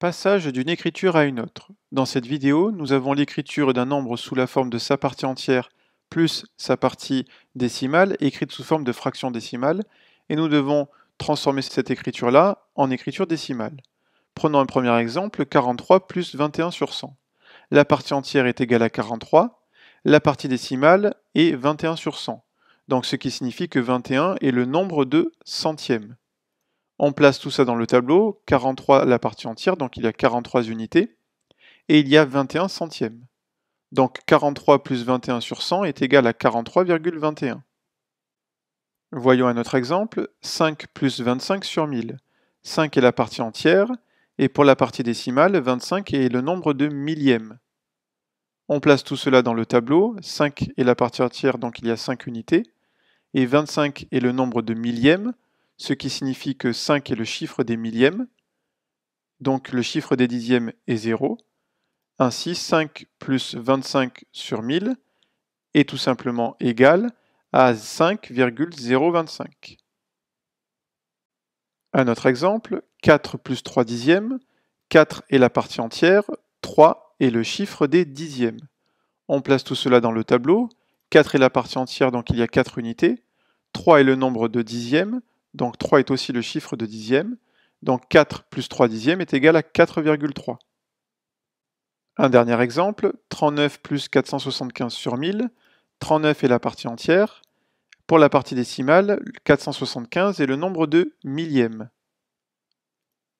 Passage d'une écriture à une autre. Dans cette vidéo, nous avons l'écriture d'un nombre sous la forme de sa partie entière plus sa partie décimale, écrite sous forme de fraction décimale, et nous devons transformer cette écriture-là en écriture décimale. Prenons un premier exemple, 43 plus 21 sur 100. La partie entière est égale à 43, la partie décimale est 21 sur 100, donc ce qui signifie que 21 est le nombre de centièmes. On place tout ça dans le tableau, 43 la partie entière, donc il y a 43 unités, et il y a 21 centièmes. Donc 43 plus 21 sur 100 est égal à 43,21. Voyons un autre exemple, 5 plus 25 sur 1000. 5 est la partie entière, et pour la partie décimale, 25 est le nombre de millièmes. On place tout cela dans le tableau, 5 est la partie entière, donc il y a 5 unités, et 25 est le nombre de millièmes, ce qui signifie que 5 est le chiffre des millièmes, donc le chiffre des dixièmes est 0. Ainsi, 5 plus 25 sur 1000 est tout simplement égal à 5,025. Un autre exemple, 4 plus 3 dixièmes, 4 est la partie entière, 3 est le chiffre des dixièmes. On place tout cela dans le tableau, 4 est la partie entière donc il y a 4 unités, 3 est le nombre de dixièmes, donc 3 est aussi le chiffre de dixième. Donc 4 plus 3 dixièmes est égal à 4,3. Un dernier exemple, 39 plus 475 sur 1000. 39 est la partie entière. Pour la partie décimale, 475 est le nombre de millièmes.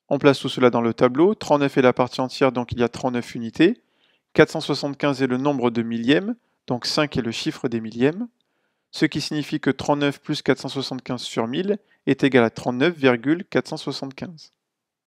On place tout cela dans le tableau. 39 est la partie entière, donc il y a 39 unités. 475 est le nombre de millièmes, donc 5 est le chiffre des millièmes ce qui signifie que 39 plus 475 sur 1000 est égal à 39,475.